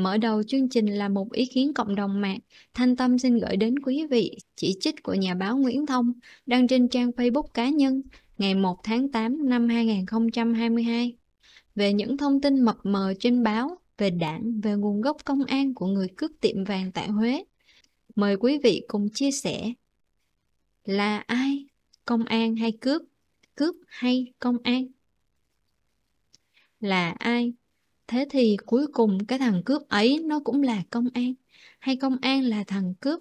Mở đầu chương trình là một ý kiến cộng đồng mạng. Thanh Tâm xin gửi đến quý vị chỉ trích của nhà báo Nguyễn Thông đăng trên trang Facebook cá nhân ngày 1 tháng 8 năm 2022 về những thông tin mập mờ trên báo về đảng, về nguồn gốc công an của người cướp tiệm vàng tại Huế. Mời quý vị cùng chia sẻ là ai, công an hay cướp, cướp hay công an? Là ai, thế thì cuối cùng cái thằng cướp ấy nó cũng là công an hay công an là thằng cướp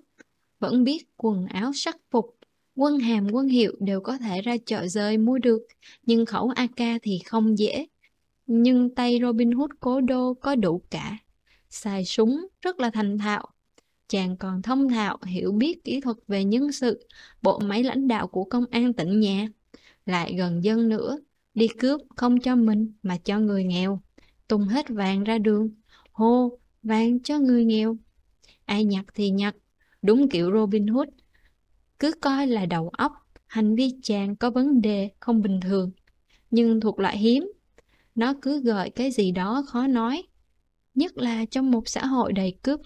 vẫn biết quần áo sắc phục quân hàm quân hiệu đều có thể ra chợ rơi mua được nhưng khẩu AK thì không dễ nhưng tay Robin Hood cố đô có đủ cả xài súng rất là thành thạo chàng còn thông thạo hiểu biết kỹ thuật về nhân sự bộ máy lãnh đạo của công an tỉnh nhà lại gần dân nữa đi cướp không cho mình mà cho người nghèo tung hết vàng ra đường, hô vàng cho người nghèo. Ai nhặt thì nhặt, đúng kiểu Robin Hood. Cứ coi là đầu óc, hành vi chàng có vấn đề không bình thường, nhưng thuộc loại hiếm. Nó cứ gợi cái gì đó khó nói, nhất là trong một xã hội đầy cướp,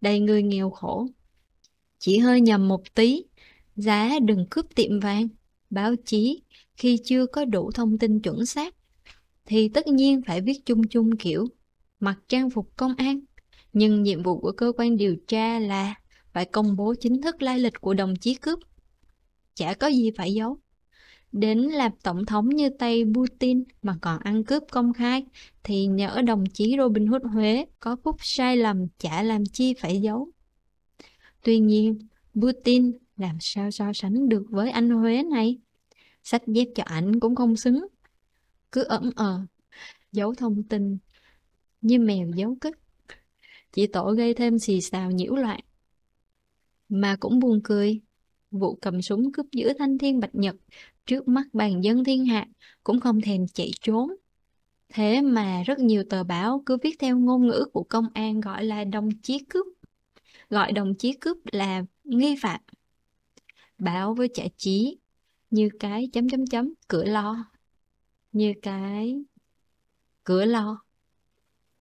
đầy người nghèo khổ. Chỉ hơi nhầm một tí, giá đừng cướp tiệm vàng, báo chí khi chưa có đủ thông tin chuẩn xác thì tất nhiên phải viết chung chung kiểu mặc trang phục công an. Nhưng nhiệm vụ của cơ quan điều tra là phải công bố chính thức lai lịch của đồng chí cướp. Chả có gì phải giấu. Đến làm tổng thống như Tây Putin mà còn ăn cướp công khai thì nhỡ đồng chí Robin Hood Huế có phút sai lầm chả làm chi phải giấu. Tuy nhiên, Putin làm sao so sánh được với anh Huế này? Sách dép cho ảnh cũng không xứng cứ ẩn ờ giấu thông tin như mèo giấu cất chỉ tổ gây thêm xì xào nhiễu loạn mà cũng buồn cười vụ cầm súng cướp giữa thanh thiên bạch nhật trước mắt bàn dân thiên hạ cũng không thèm chạy trốn thế mà rất nhiều tờ báo cứ viết theo ngôn ngữ của công an gọi là đồng chí cướp gọi đồng chí cướp là nghi phạm báo với trả chí như cái chấm chấm chấm cửa lo như cái cửa lo